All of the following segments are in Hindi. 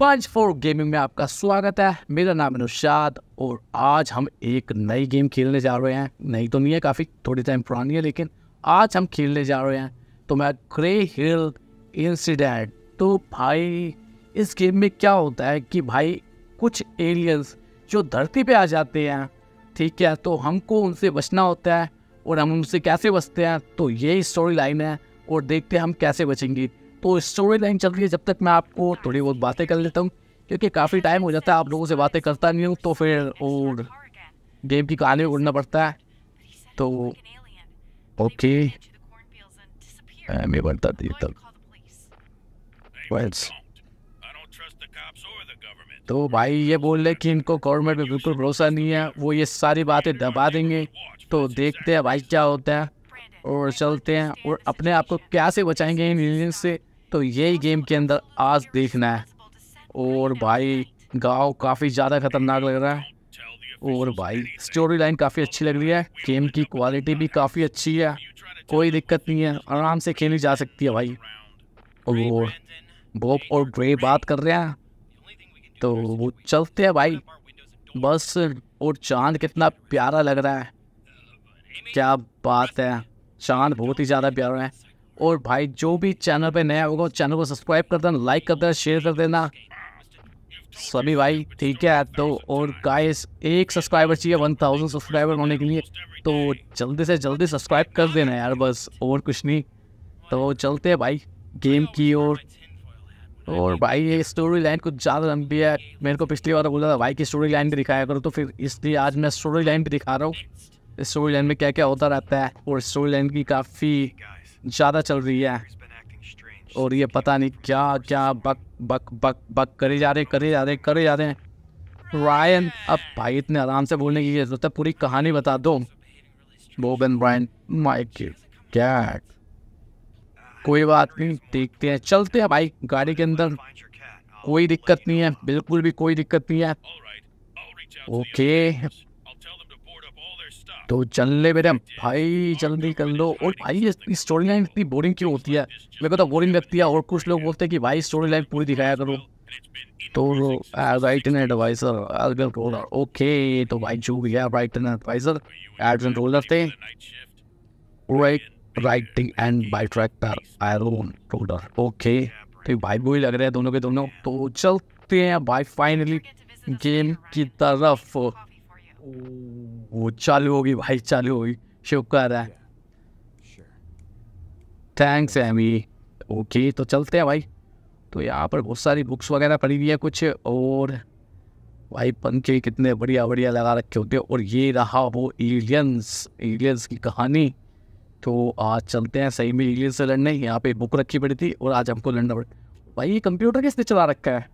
पंच फोर गेमिंग में आपका स्वागत है मेरा नाम अनुषाद और आज हम एक नई गेम खेलने जा रहे हैं नई तो नहीं है काफ़ी थोड़ी टाइम पुरानी है लेकिन आज हम खेलने जा रहे हैं तो मैं ग्रे हिल इंसिडेंट तो भाई इस गेम में क्या होता है कि भाई कुछ एलियंस जो धरती पे आ जाते हैं ठीक है तो हमको उनसे बचना होता है और हम उनसे कैसे बचते हैं तो ये स्टोरी लाइन है और देखते हैं हम कैसे बचेंगे तो स्टोरी लाइन चल रही है जब तक मैं आपको थोड़ी बहुत बातें कर लेता हूँ क्योंकि काफ़ी टाइम हो जाता है आप लोगों से बातें करता नहीं हूँ तो फिर और गेम की कहानी उड़ना पड़ता है तो ओके मैं बढ़ता तक तो भाई ये बोल रहे कि इनको गवर्नमेंट पे बिल्कुल भरोसा नहीं है वो ये सारी बातें दबा देंगे तो देखते हैं भाई क्या होता है और चलते हैं और अपने आप को क्या से बचाएंगे इन एलियंस से तो यही गेम के अंदर आज देखना है और भाई गांव काफ़ी ज़्यादा खतरनाक लग रहा है और भाई स्टोरी लाइन काफ़ी अच्छी लग रही है गेम की क्वालिटी भी काफ़ी अच्छी है कोई दिक्कत नहीं है आराम से खेली जा सकती है भाई और बॉब और ड्रे बात कर रहे हैं तो वो चलते हैं भाई बस और चांद कितना प्यारा लग रहा है क्या बात है चांद बहुत ही ज़्यादा प्यारा है और भाई जो भी चैनल पे नया होगा चैनल को सब्सक्राइब कर देना लाइक कर देना शेयर कर देना सभी भाई ठीक है तो और गाइस एक सब्सक्राइबर चाहिए वन थाउजेंड सब्सक्राइबर होने के लिए तो जल्दी से जल्दी सब्सक्राइब कर देना यार बस और कुछ नहीं तो चलते हैं भाई गेम की ओर और, और भाई ये स्टोरी लाइन कुछ ज़्यादा लंबी है मेरे को पिछली बार तो बोला था भाई की स्टोरी लाइन भी दिखाया करो तो फिर इसलिए आज मैं स्टोरी लाइन भी दिखा रहा हूँ स्टोरी लाइन में क्या क्या होता रहता है और स्टोरी लाइन की काफ़ी ज़्यादा चल रही है और ये पता नहीं क्या क्या बक बक बक बक करे जा रहे करे जा रहे करे जा रहे हैं रायन अब भाई इतने आराम से बोलने की जरूरत है पूरी कहानी बता दो बोबन ब्रायन माइक क्या कोई बात नहीं देखते हैं चलते हैं भाई गाड़ी के अंदर कोई दिक्कत नहीं है बिल्कुल भी कोई दिक्कत नहीं है ओके तो चल ले मेरे भाई जल्दी कर लो और भाई ये स्टोरी लाइन इतनी बोरिंग क्यों होती है मेरे को तो बोरिंग लगती है और कुछ लोग बोलते हैं कि भाई स्टोरी लाइन पूरी दिखाया करो तो right an advisor advent roller okay तो भाई जो भी है right an advisor advent roller थे right writing and by tractor iron roller okay तो भाई वही लग रहे हैं दोनों के दोनों तो चलते हैं भाई फाइनली गेम की तरफ वो चालू होगी भाई चालू होगी शुक्र है थैंक्स एमी ओके तो चलते हैं भाई तो यहाँ पर बहुत सारी बुक्स वगैरह पड़ी हुई है कुछ और भाई पंखे कितने बढ़िया बढ़िया लगा रखे होते हैं और ये रहा वो एलियंस एलियंस की कहानी तो आज चलते हैं सही में एलियंस से लड़ने यहाँ पे बुक रखी पड़ी थी और आज हमको लड़ना पड़ा भाई ये कंप्यूटर किसने चला रखा है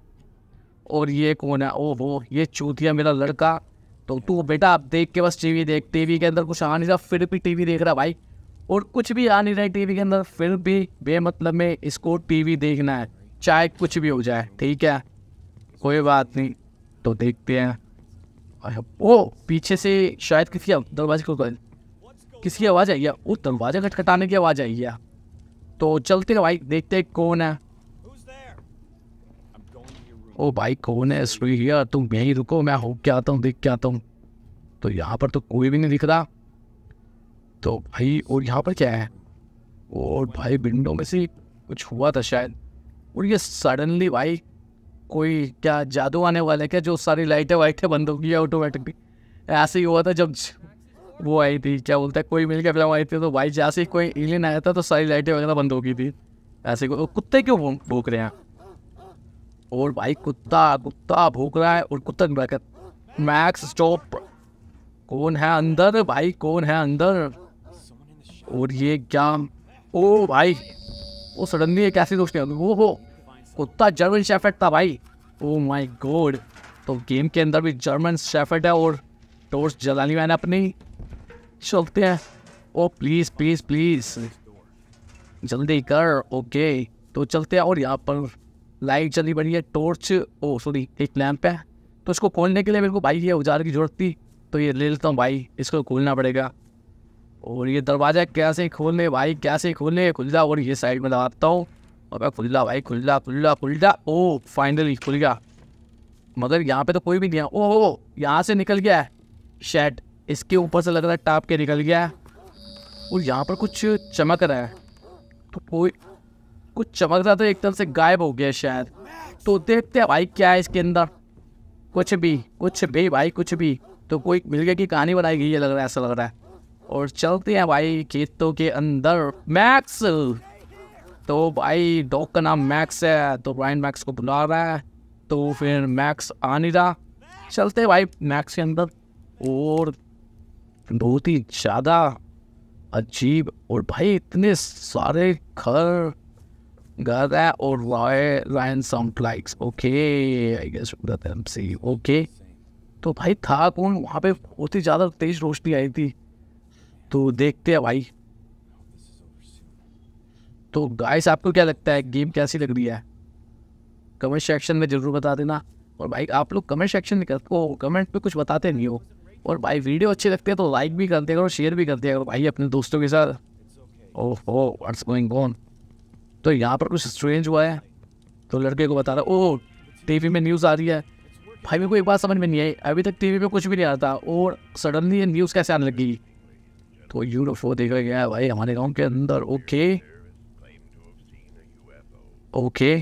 और ये कौन है ओ वो ये चूतिया मेरा लड़का तो तू बेटा आप देख के बस टीवी देख टीवी के अंदर कुछ आ नहीं रहा फिर भी टीवी देख रहा भाई और कुछ भी आ नहीं रहा टीवी के अंदर फिर भी बेमतलब में इसको टीवी देखना है चाहे कुछ भी हो जाए ठीक है कोई बात नहीं तो देखते हैं ओ पीछे से शायद किसी दरवाजे को किसी आवाज़ आई है वो दरवाज़ा खटखटाने की आवाज़ आई है तो चलते भाई देखते हैं कौन है ओ भाई कौन है सुइया तुम यहीं रुको मैं हो के आता हूँ देख के आता हूँ तो यहाँ पर तो कोई भी नहीं दिख रहा तो भाई और यहाँ पर क्या है और भाई विंडो में से कुछ हुआ था शायद और ये सडनली भाई कोई क्या जादू आने वाला है क्या जो सारी लाइटें वाइटें बंद हो गई है ऑटोमेटिकली ऐसे ही हुआ था जब वो आई थी क्या बोलता है कोई मिल के फिल्म आई थी तो भाई जैसे ही कोई एलियन आया था तो सारी लाइटें वगैरह बंद हो गई थी ऐसे कुत्ते क्यों भूख रहे हैं और भाई कुत्ता कुत्ता भूख रहा है और कुत्ता बैकर मैक्स स्टॉप कौन है अंदर भाई कौन है अंदर और ये क्या ओ भाई वो सडनली ये कैसी दोस्त वो हो कुत्ता जर्मन शेफर्ड था भाई ओ माय गॉड तो गेम के अंदर भी जर्मन शेफर्ड है और टोर्च जलानी मैंने अपनी चलते हैं ओ प्लीज़ प्लीज़ प्लीज़ जल्दी कर ओके तो चलते हैं और यहाँ पर लाइट चली बढ़ी है टॉर्च ओ सॉरी एक लैंप है तो इसको खोलने के लिए मेरे को भाई ये उजार की ज़रूरत थी तो ये ले लेता हूँ भाई इसको खोलना पड़ेगा और ये दरवाज़ा कैसे खोलने भाई कैसे खोलने खुल जा और ये साइड में लगाता हूँ और मैं खुल जा भाई खुल जा खुल जा खुल जा ओ फाइनली खुल गया मगर यहाँ पे तो कोई भी नहीं है ओ हो यहाँ से निकल गया है शेड इसके ऊपर से लग रहा है टाप के निकल गया है और यहाँ पर कुछ चमक रहा है तो कोई कुछ चमक रहा था तो एकदम से गायब हो गया शायद तो देखते हैं भाई क्या है इसके अंदर कुछ भी कुछ भी भाई कुछ भी तो कोई मिल गया की कहानी बनाई गई है लग रहा है ऐसा लग रहा है और चलते हैं भाई खेतों के अंदर मैक्स तो भाई डॉग का नाम मैक्स है तो ब्राइन मैक्स को बुला रहा है तो फिर मैक्स आ नहीं रहा चलते हैं भाई मैक्स के अंदर और बहुत ही ज़्यादा अजीब और भाई इतने सारे घर got that or lion sound likes okay I guess see okay तो भाई था कौन वहाँ पे बहुत ही ज़्यादा तेज रोशनी आई थी तो देखते हैं भाई तो गाइस आपको क्या लगता है गेम कैसी लग रही है कमेंट सेक्शन में ज़रूर बता देना और भाई आप लोग कमेंट सेक्शन में करते कमेंट में कुछ बताते नहीं हो और भाई वीडियो अच्छी लगती है तो लाइक भी करते और शेयर भी करते करो भाई अपने दोस्तों के साथ ओह हो वाट्स गोइंग ऑन तो यहाँ पर कुछ स्ट्रेंज हुआ है तो लड़के को बता रहा ओ टीवी में न्यूज़ आ रही है भाई मेरे को एक बात समझ में नहीं आई अभी तक टीवी पे कुछ भी नहीं आता और सडनली ये न्यूज़ कैसे आने लगी तो यूएफओ देखा गया भाई हमारे गांव के अंदर ओके ओके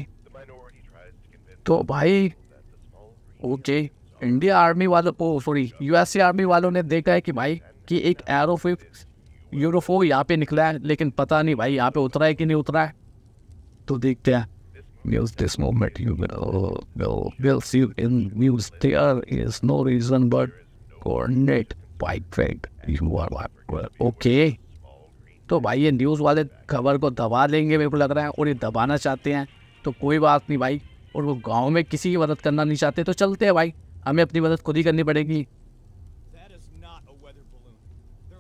तो भाई ओके इंडिया आर्मी वालों को सॉरी यूएसए आर्मी वालों ने देखा है कि भाई कि एक एरो यूरोफो यहाँ पे निकला है लेकिन पता नहीं भाई यहाँ पे उतरा है कि नहीं उतरा है तो देखते हैं Use this moment, you will will see see in news. There is no reason but coordinate by fact. You are like, okay. तो भाई ये न्यूज़ वाले खबर को दबा लेंगे मेरे को लग रहा है और ये दबाना चाहते हैं तो कोई बात नहीं भाई और वो गांव में किसी की मदद करना नहीं चाहते तो चलते हैं भाई हमें अपनी मदद खुद ही करनी पड़ेगी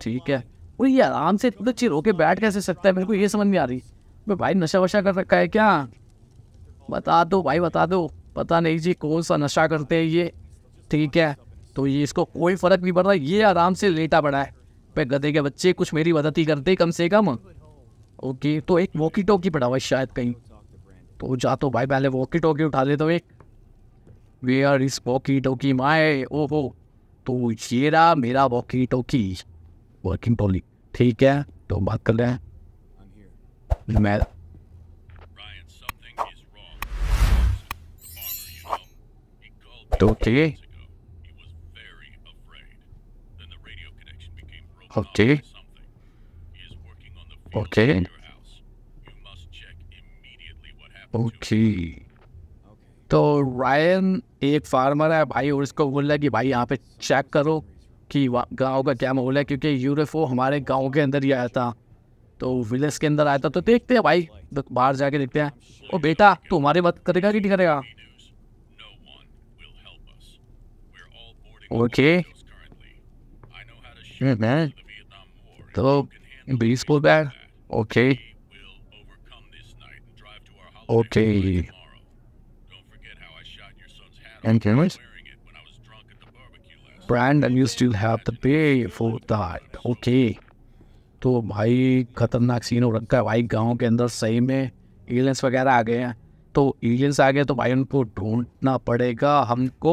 ठीक है और ये आराम से इतने चीज रोके बैठ कैसे सकता है मेरे को ये समझ नहीं आ रही भाई नशा वशा कर रखा है क्या बता दो भाई बता दो पता नहीं जी कौन सा नशा करते हैं ये ठीक है तो ये इसको कोई फ़र्क नहीं पड़ रहा ये आराम से लेटा पड़ा है पे गधे के बच्चे कुछ मेरी मदद ही करते कम से कम ओके तो एक वॉकी टॉकी पड़ा हुआ शायद कहीं तो जा तो भाई पहले वॉकी टॉकी उठा लेता हूँ एक वे आर इस वॉकी टॉकी माए ओ हो तो ये रहा मेरा वॉकी टॉकी वर्किंग टॉली ठीक है तो बात कर रहे हैं the तो हाँ, तो Ryan, okay. Okay. Okay. Okay. तो रायन एक फार्मर है भाई और इसको बोल रहा है कि भाई यहाँ पे चेक करो कि गांव का क्या माहौल है क्योंकि यूरोफो हमारे गांव के अंदर ही आया था तो विलेज के अंदर आया था तो देखते हैं भाई तो बाहर जाके देखते हैं ओ बेटा तू हमारे बात करेगा कि नहीं करेगा ओके हम्म, तो बीस बोल bag okay okay And can we? Brand, and you still have the pay for that. Okay. तो भाई खतरनाक सीन हो रखा है भाई गाँव के अंदर सही में एलियंस वगैरह आ गए हैं तो एलियंस आ गए तो भाई उनको ढूंढना पड़ेगा हमको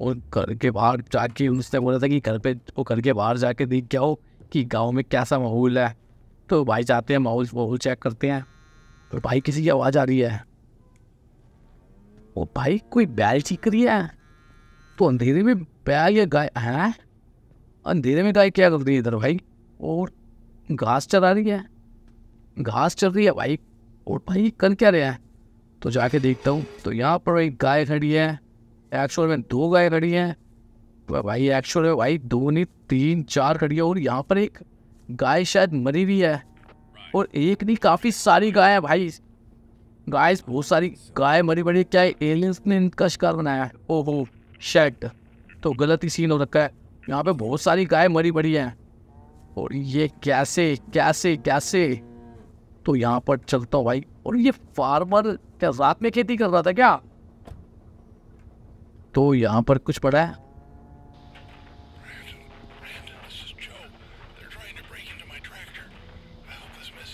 और घर के बाहर जाके उनसे बोला था कि घर पे वो घर के बाहर जाके देख के आओ कि गांव में कैसा माहौल है तो भाई जाते हैं माहौल माहौल चेक करते हैं और तो भाई किसी की आवाज़ आ रही है वो भाई कोई बैल चीख रही है तो अंधेरे में बैल या गाय है अंधेरे में गाय क्या कर रही है इधर भाई और घास चरा रही है घास चल रही है भाई और भाई कर क्या रहा है तो जाके देखता हूँ तो यहाँ पर एक गाय खड़ी है एक्चुअल में दो गाय खड़ी हैं भाई एक्चुअल में भाई दो नहीं तीन चार खड़ी है और यहाँ पर एक गाय शायद मरी हुई है और एक नहीं काफ़ी सारी गाय है भाई गाय बहुत सारी गाय मरी बड़ी क्या एलियंस ने इनका शिकार बनाया है ओहो शेट तो गलत ही सीन हो रखा है यहाँ पे बहुत सारी गाय मरी बड़ी है और ये कैसे कैसे कैसे तो यहाँ पर चलता हूँ भाई और ये फार्मर क्या रात में खेती कर रहा था क्या तो यहाँ पर कुछ पड़ा है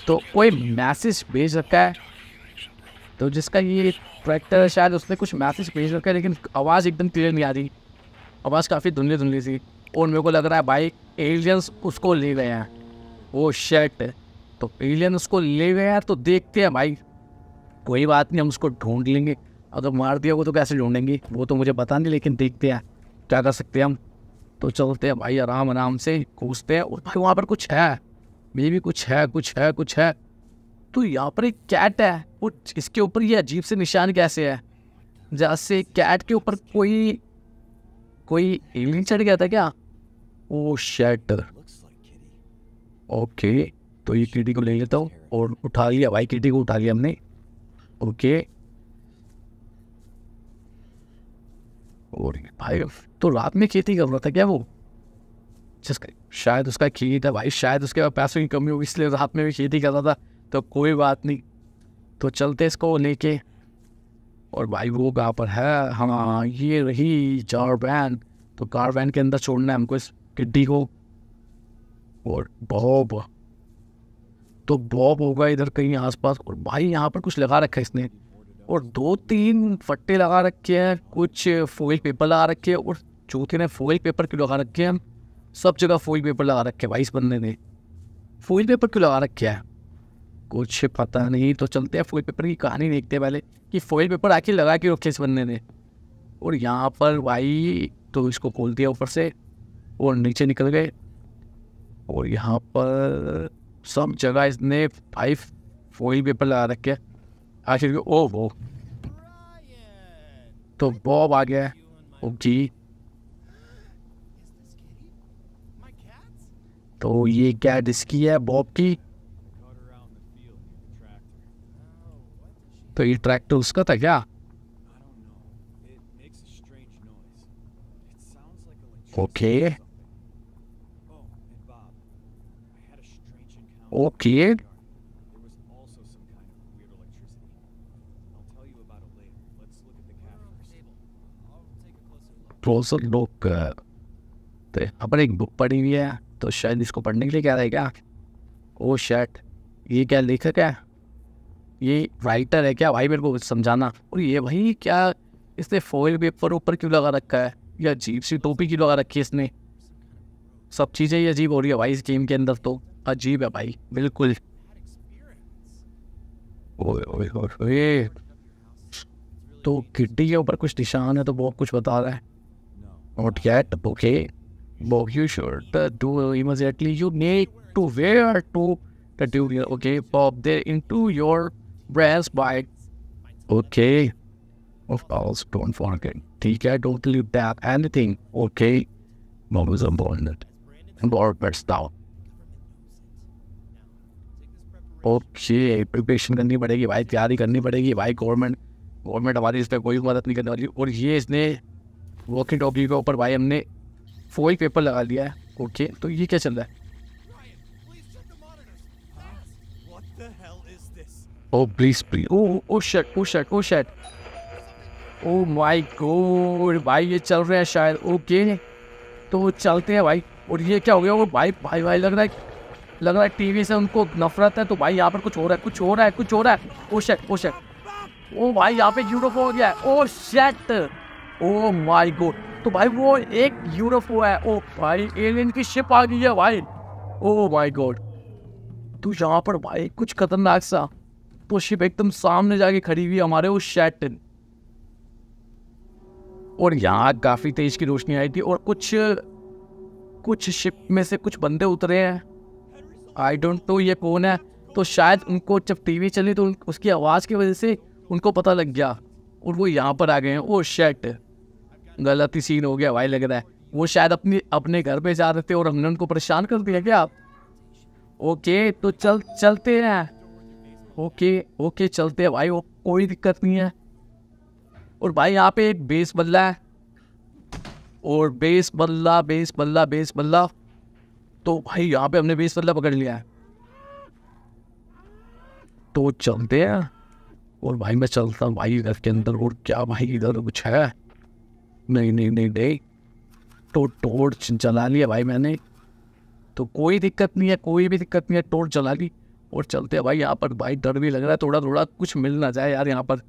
तो कोई मैसेज भेज रखा है तो जिसका ये ट्रैक्टर शायद उसने कुछ मैसेज भेज रखा है लेकिन आवाज़ एकदम क्लियर नहीं आ रही आवाज़ काफ़ी धुंधली धुंधली सी और मेरे को लग रहा है बाइक एलियंस उसको ले गया वो शर्ट तो एलियन उसको ले गया तो देखते हैं भाई कोई बात नहीं हम उसको ढूंढ लेंगे अगर मार दिया हो तो कैसे ढूंढेंगे वो तो मुझे पता नहीं लेकिन देखते हैं क्या कर सकते हैं हम तो चलते हैं भाई आराम आराम से कूदते हैं और भाई वहाँ पर कुछ है मे भी कुछ है कुछ है कुछ है तो यहाँ पर एक कैट है वो इसके ऊपर ये अजीब से निशान कैसे है जैसे कैट के ऊपर कोई कोई एलियन चढ़ गया था क्या ओ शेट ओके तो ये किटी को ले लेता हूँ और उठा लिया भाई किटी को उठा लिया हमने ओके और भाई तो रात में खेती कर रहा था क्या वो जिसका शायद उसका खेत है भाई शायद उसके पैसों की कमी होगी इसलिए रात में भी खेती कर रहा था तो कोई बात नहीं तो चलते इसको लेके और भाई वो कहाँ पर है हाँ ये रही चार वैन तो कार वैन के अंदर छोड़ना है हमको इस किड्डी को और बॉब तो बॉब होगा इधर कहीं आसपास और भाई यहाँ पर कुछ लगा रखा है इसने और दो तीन फट्टे लगा रखे हैं कुछ फोइल पेपर लगा रखे हैं और चौथे ने फोइल पेपर क्यों लगा रखे हैं सब जगह फोइल पेपर लगा रखे हैं भाई इस बंदे ने फोइल पेपर क्यों लगा रखे हैं कुछ पता नहीं तो चलते हैं फोइल पेपर की कहानी देखते हैं पहले कि फोइल पेपर आखिर लगा के रखे इस बंदे ने और यहाँ पर भाई तो इसको खोल दिया ऊपर से वो नीचे निकल गए और यहाँ पर सब जगह इसने फाइव फोइल पेपर लगा रखे आखिर के ओ वो तो बॉब आ गया ओ जी तो ये क्या डिस्की है बॉब की तो ये ट्रैक्टर उसका था क्या okay okay. Okay. Closer look. Uh, तो अपने एक बुक पढ़ी हुई है तो शायद इसको पढ़ने के लिए कह रहे क्या ओ शर्ट oh, ये क्या लेखक है ये राइटर है क्या भाई मेरे को समझाना और ये भाई क्या इसने फॉइल पेपर ऊपर क्यों लगा रखा है ये अजीब सी टोपी क्यों लगा रखी है इसने सब चीज़ें ही अजीब हो रही है भाई इस गेम के अंदर तो अजीब है भाई बिल्कुल तो किड्डी के ऊपर कुछ निशान है तो बहुत कुछ बता रहा है नॉट येट ओके बो you should do immediately you need to where to the dew okay pop there into your breast by okay of course don't forget ठीक है don't leave that anything okay mom is a bond और बेस्ट आउट ओके प्रिपरेशन करनी पड़ेगी भाई तैयारी करनी पड़ेगी भाई गवर्नमेंट गवर्नमेंट हमारी इस पर कोई मदद नहीं करने वाली और ये इसने वॉकिंग टॉकी के ऊपर भाई हमने फोई पेपर लगा लिया है ओके तो ये क्या चल रहा है oh please please oh oh shit, oh oh, shit, oh oh, shit. Oh my god भाई ये चल रहा है शायद ओके तो चलते हैं भाई और ये क्या हो गया वो भाई भाई भाई लग रहा है लग रहा है टीवी से उनको नफरत है तो भाई यहाँ पर कुछ हो रहा है कुछ हो रहा है कुछ हो रहा है ओ शेट ओ शेट ओ भाई यहाँ पे यूरोफो हो गया है ओ शेट ओ माई गोड तो भाई वो एक यूरोफो है ओ भाई एलियन की शिप आ गई है भाई ओ माई गोड तो यहाँ पर भाई कुछ खतरनाक सा तो शिप एकदम सामने जाके खड़ी हुई हमारे उस शेट और यहाँ काफ़ी तेज की रोशनी आई थी और कुछ कुछ शिप में से कुछ बंदे उतरे हैं आई डोंट नो ये कौन है तो शायद उनको जब टीवी चली तो उसकी आवाज़ की वजह से उनको पता लग गया और वो यहाँ पर आ गए हैं ओ शेट गलत ही सीन हो गया भाई लग रहा है वो शायद अपनी अपने घर पे जा रहे थे और हमने उनको परेशान कर दिया क्या आप ओके तो चल चलते हैं ओके ओके चलते हैं भाई वो कोई दिक्कत नहीं है और भाई यहाँ पे एक बेस बल्ला है और बेस बल्ला बेस बल्ला बेस बल्ला तो भाई यहाँ पे हमने बेस बदला पकड़ लिया है तो चलते हैं और भाई मैं चलता हूँ भाई इधर के अंदर और क्या भाई इधर कुछ है नहीं नहीं नहीं नहीं तो टोर्च जला लिया भाई मैंने तो कोई दिक्कत नहीं है कोई भी दिक्कत नहीं है टोर्च जला ली और चलते हैं भाई यहाँ पर भाई डर भी लग रहा है थोड़ा थोड़ा कुछ मिल ना जाए यार यहाँ पर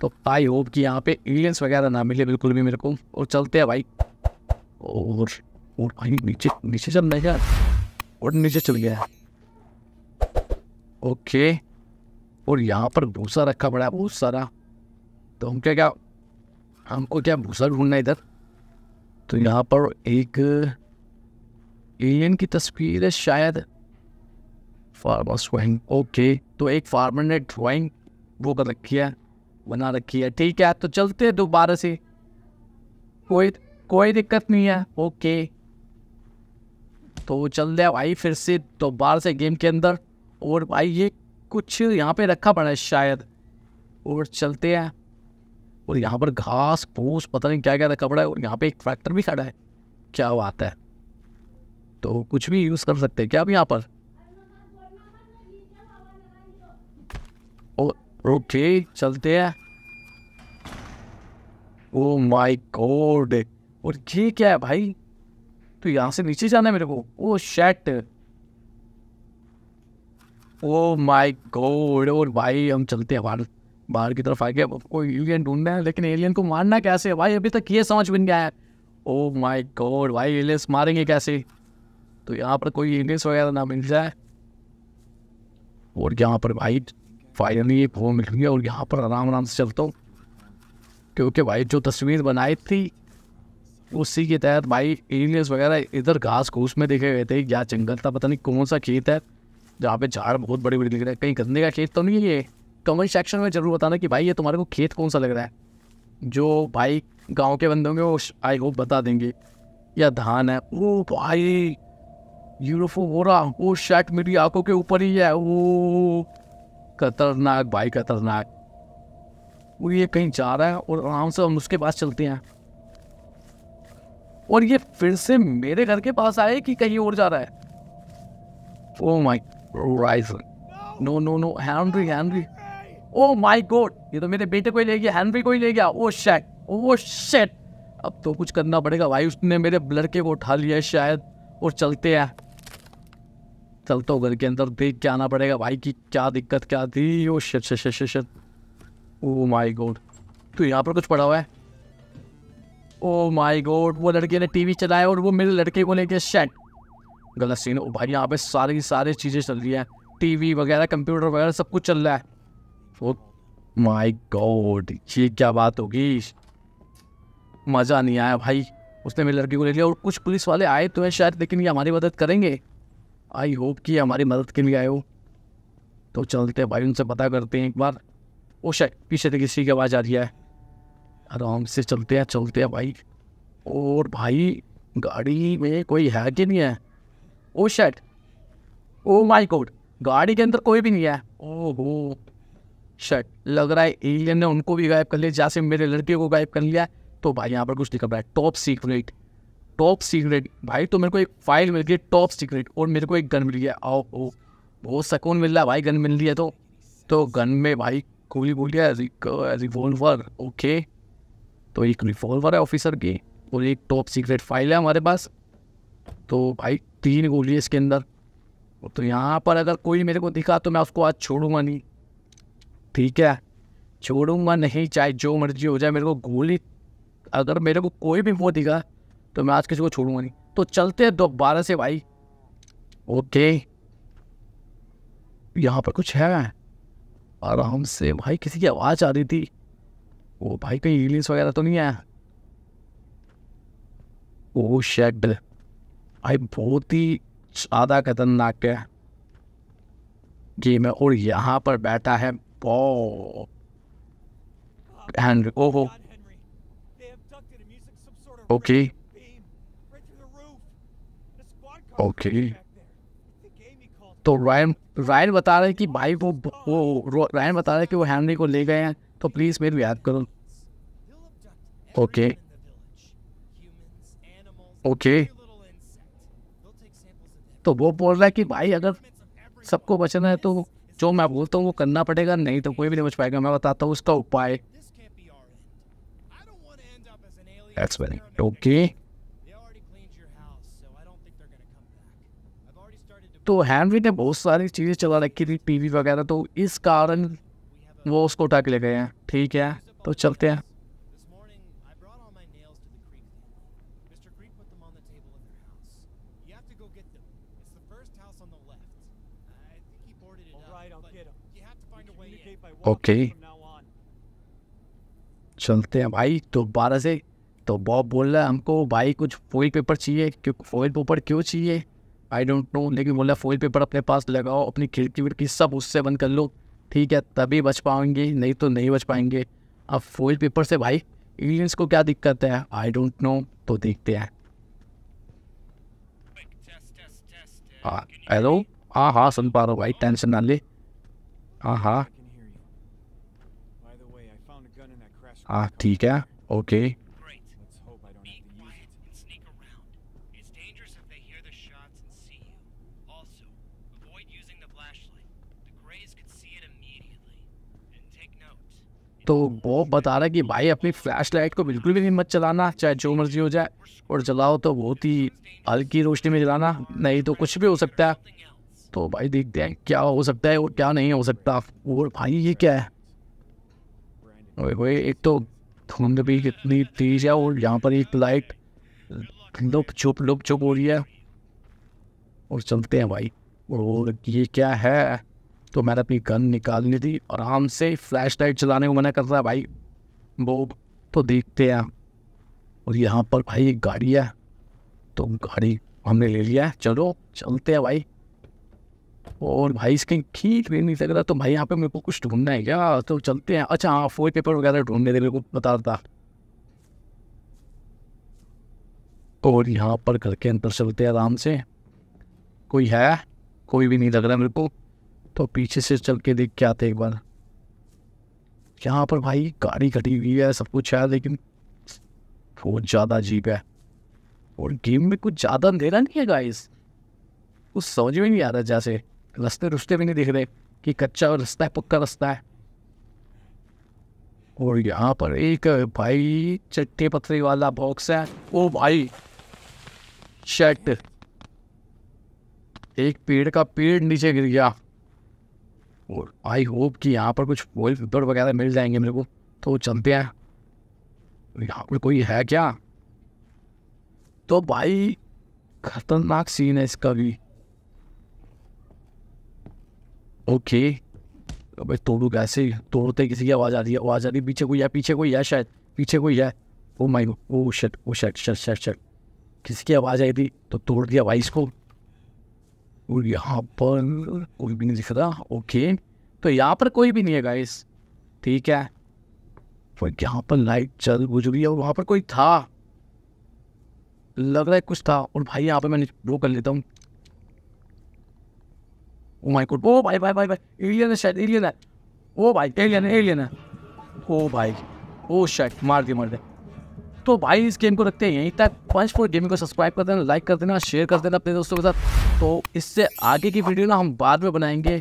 तो आई होप कि यहाँ पे एलियंस वगैरह ना मिले बिल्कुल भी मेरे को और चलते हैं भाई और और भाई नीचे नीचे चल रहा यार और नीचे चल गया ओके और यहाँ पर भूसा रखा पड़ा है बहुत सारा तो हम क्या क्या हमको क्या भूसा ढूंढना है इधर तो यहाँ पर एक एलियन की तस्वीर है शायद फार्मर स्वाइंग ओके तो एक फार्मर ने ड्राइंग वो कर रखी है बना रखी है ठीक है तो चलते हैं दोबारा से कोई कोई दिक्कत नहीं है ओके तो वो चल दिया भाई फिर से दोबारा से गेम के अंदर और भाई ये कुछ यहाँ पे रखा पड़ा है शायद और चलते हैं और यहाँ पर घास फूस पता नहीं क्या क्या रखा पड़ा है और यहाँ पे एक ट्रैक्टर भी खड़ा है क्या बात है तो कुछ भी यूज़ कर सकते हैं क्या अब यहाँ पर ओके चलते हैं ओ माय गॉड और ये क्या है भाई तो यहां से नीचे जाना है मेरे को ओ शेट ओ माय गॉड और भाई हम चलते हैं बाहर बाहर की तरफ आके कोई एलियन ढूंढना है लेकिन एलियन को मारना कैसे भाई अभी तक ये समझ बन गया है ओ माय गॉड भाई एलियंस मारेंगे कैसे तो यहाँ पर कोई एलियंस वगैरह ना मिल जाए और यहाँ पर भाई फाइनली वो मिल गया और यहाँ पर आराम आराम से चलता हूँ क्योंकि भाई जो तस्वीर बनाई थी उसी के तहत भाई एलियंस वगैरह इधर घास घूस में देखे गए थे क्या जंगल था पता नहीं कौन सा खेत है जहाँ पे झाड़ बहुत बड़े बड़े दिख रहे हैं कहीं गंदे का खेत तो नहीं है ये कमेंट सेक्शन में ज़रूर बताना कि भाई ये तुम्हारे को खेत कौन सा लग रहा है जो भाई गांव के बंदे होंगे वो आई होप बता देंगे या धान है ओ भाई यूरोफो हो रहा वो शर्ट मेरी आंखों के ऊपर ही है वो खतरनाक भाई खतरनाक वो ये कहीं जा रहा है और आराम से हम उसके पास चलते हैं और ये फिर से मेरे घर के पास आए कि कहीं और जा रहा है oh my rice no no no Henry Henry oh my god ये तो मेरे बेटे को ही ले गया हैनरी को ही ले गया ओ शेट ओ शेट अब तो कुछ करना पड़ेगा भाई उसने मेरे लड़के को उठा लिया है शायद और चलते हैं चलता हूँ घर के अंदर देख के आना पड़ेगा भाई की क्या दिक्कत क्या थी ओ शेट शेट शेट शेट ओ माई गॉड तो यहाँ पर कुछ पड़ा हुआ है ओ माय गॉड वो लड़के ने टीवी चलाया और वो मेरे लड़के को लेके शेट गलत सीन ओ भाई यहाँ पे सारी की सारी चीज़ें चल रही हैं टीवी वगैरह कंप्यूटर वगैरह सब कुछ चल रहा है माय oh गॉड ये क्या बात होगी मज़ा नहीं आया भाई उसने मेरी लड़की को ले लिया और कुछ पुलिस वाले आए तो हैं शायद लेकिन ये हमारी मदद करेंगे आई होप कि हमारी मदद के लिए आए हो तो चलते भाई उनसे पता करते हैं एक बार ओ oh शायद पीछे से किसी की आवाज़ आ रही है आराम से चलते हैं चलते हैं भाई और भाई गाड़ी में कोई है कि नहीं है oh shirt oh my god गाड़ी के अंदर कोई भी नहीं है ओ हो शर्ट लग रहा है एलियन ने उनको भी गायब कर लिया जैसे मेरे लड़के को गायब कर लिया तो भाई यहाँ पर कुछ निकल रहा है टॉप सीक्रेट टॉप सीक्रेट भाई तो मेरे को एक फाइल मिल गई टॉप सीक्रेट और मेरे को एक गन मिल गया आओ ओ बहुत सुकून मिल रहा है भाई गन मिल रही है तो तो गन में भाई गोली बोलिया रिवॉल्वर ओके तो एक रिवॉल्वर है ऑफिसर के और एक टॉप सीक्रेट फाइल है हमारे पास तो भाई तीन गोली है इसके अंदर तो यहाँ पर अगर कोई मेरे को दिखा तो मैं उसको आज छोड़ूंगा नहीं ठीक है छोड़ूंगा नहीं चाहे जो मर्जी हो जाए मेरे को गोली अगर मेरे को कोई भी वो दिखा तो मैं आज किसी को छोड़ूंगा नहीं तो चलते हैं दोबारा से भाई ओके यहाँ पर कुछ है आराम से भाई किसी की आवाज़ आ रही थी वो भाई कहीं एलियंस वगैरह तो नहीं आया ओ oh शेड भाई बहुत ही ज़्यादा खतरनाक है गेम मैं और यहाँ पर बैठा है हेनरी ओहो ओके ओके तो रायन रायन बता रहे कि भाई वो वो रायन बता रहे कि वो हेनरी को ले गए हैं तो प्लीज़ मेरी याद करो ओके ओके तो वो बोल रहा है कि भाई अगर सबको बचना है तो जो मैं बोलता हूँ वो करना पड़ेगा नहीं तो कोई भी नहीं बच पाएगा मैं बताता हूँ उसका उपाय ओके तो हैनरी ने बहुत सारी चीज़ें चला रखी थी टीवी वगैरह तो इस कारण वो उसको उठा के ले गए हैं ठीक है तो चलते हैं ओके चलते हैं भाई तो बारह से तो बॉब बोल रहा है हमको भाई कुछ फॉइल पेपर चाहिए क्यों फॉइल पेपर क्यों चाहिए आई डोंट नो लेकिन बोल रहा है फॉइल पेपर अपने पास लगाओ अपनी खिड़की विड़की सब उससे बंद कर लो ठीक है तभी बच पाएंगे नहीं तो नहीं बच पाएंगे अब फोइल पेपर से भाई एलियंस को क्या दिक्कत है आई डोंट नो तो देखते हैं हेलो हाँ हाँ सुन पा रहा हूँ भाई टेंशन ना ले हाँ हाँ हाँ ठीक है ओके okay. तो वो बता रहा है कि भाई अपनी फ्लैश लाइट को बिल्कुल भी नहीं मत चलाना चाहे जो मर्जी हो जाए और जलाओ तो बहुत ही हल्की रोशनी में जलाना नहीं तो कुछ भी हो सकता है तो भाई देखते हैं क्या हो सकता है और क्या नहीं हो सकता और भाई ये क्या है ओए ओए एक तो धुंध भी कितनी तेज है और यहाँ पर एक लाइट लुप छुप लुप छुप हो रही है और चलते हैं भाई और ये क्या है तो मैंने अपनी गन निकालनी थी आराम से फ्लैश लाइट चलाने को मना कर रहा है भाई वो तो देखते हैं और यहाँ पर भाई एक गाड़ी है तो गाड़ी हमने ले लिया है चलो चलते हैं भाई और भाई इसके ठीक नहीं लग रहा तो भाई यहाँ पे मेरे को कुछ ढूंढना है क्या तो चलते हैं अच्छा हाँ फोई पेपर वगैरह ढूंढने दे मेरे को बता देता और यहाँ पर घर के अंदर चलते हैं आराम से कोई है कोई भी नहीं लग रहा मेरे को तो पीछे से चल के देख के आते एक बार यहाँ पर भाई गाड़ी घटी हुई है सब कुछ है लेकिन बहुत ज़्यादा अजीब है और गेम में कुछ ज़्यादा अंधेरा नहीं है गाइस कुछ समझ में नहीं आ रहा जैसे रस्ते रुस्ते भी नहीं दिख रहे कि कच्चा रास्ता है पक्का रास्ता है और यहाँ पर एक भाई चट्टे पथरी वाला बॉक्स है ओ भाई शर्ट एक पेड़ का पेड़ नीचे गिर गया और आई होप कि यहाँ पर कुछ ऑयल पेपर वगैरह मिल जाएंगे मेरे को तो चलते हैं यहाँ पर कोई है क्या तो भाई खतरनाक सीन है इसका भी ओके अबे तोड़ू कैसे तोड़ते किसी की आवाज़ आ रही है आवाज़ आ रही है पीछे कोई है पीछे कोई है शायद पीछे कोई है oh my oh shut oh shut shut shut shut किसी की आवाज़ आई थी तो तोड़ दिया भाई इसको और यहाँ पर कोई भी नहीं दिख रहा ओके तो यहाँ पर कोई भी नहीं है गाइस ठीक है पर यहाँ पर लाइट चल बुझ रही है और वहाँ पर कोई था लग रहा है कुछ था और भाई यहाँ पर मैंने वो कर लेता हूँ ओ माय गॉड ओ भाई भाई भाई भाई एलियन है शायद एलियन है ओ oh भाई एलियन है एलियन है ओ oh भाई ओ oh शायद मार दिया मार दिया तो भाई इस गेम को रखते हैं यहीं तक पंच फोर गेमिंग को सब्सक्राइब कर देना लाइक कर देना शेयर कर देना अपने दोस्तों के साथ तो इससे आगे की वीडियो ना हम बाद में बनाएंगे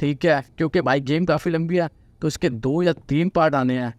ठीक है क्योंकि भाई गेम काफ़ी लंबी है तो इसके दो या तीन पार्ट आने हैं